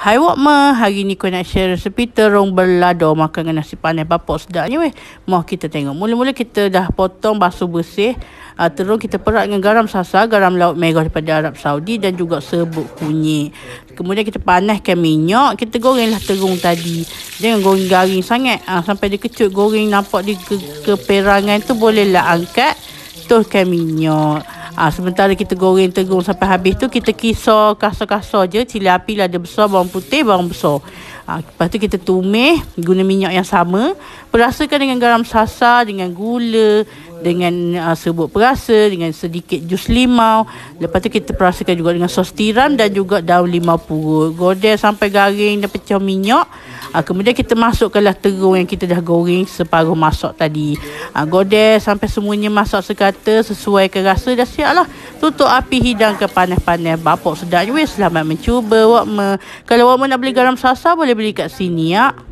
Hai wak ma, hari ni kau nak share resepi terung belado makan dengan nasi panai papok sedapnya weh. Mau kita tengok. Mula-mula kita dah potong basuh bersih. Uh, ah, terung kita perak dengan garam sasa, garam laut merah daripada Arab Saudi dan juga serbuk kunyit. Kemudian kita panaskan minyak, kita gorenglah terung tadi. Jangan goreng garing sangat uh, sampai dia kecut goreng nampak dia ke- keperangan tu bolehlah angkat. Tuskan minyak. Ha, ah, sementara kita goreng tegung sampai habis tu kita kisar kasar-kasar je cili api lah ada besar bawang putih bawang besar. Ha, lepas tu kita tumis guna minyak yang sama. Perasakan dengan garam sasa, dengan gula, dengan uh, serbuk perasa, dengan sedikit jus limau. Lepas tu kita perasakan juga dengan sos tiram dan juga daun limau purut. Godel sampai garing dan pecah minyak. Aa, ah, kemudian kita masukkanlah terung yang kita dah goreng separuh masak tadi. Aa, ah, godel sampai semuanya masak sekata sesuai ke rasa dah siap lah. Tutup api hidang ke panas-panas. Bapak sedap je. Selamat mencuba. Wakma. Kalau Wakma nak beli garam sasa boleh beli kat sini ya.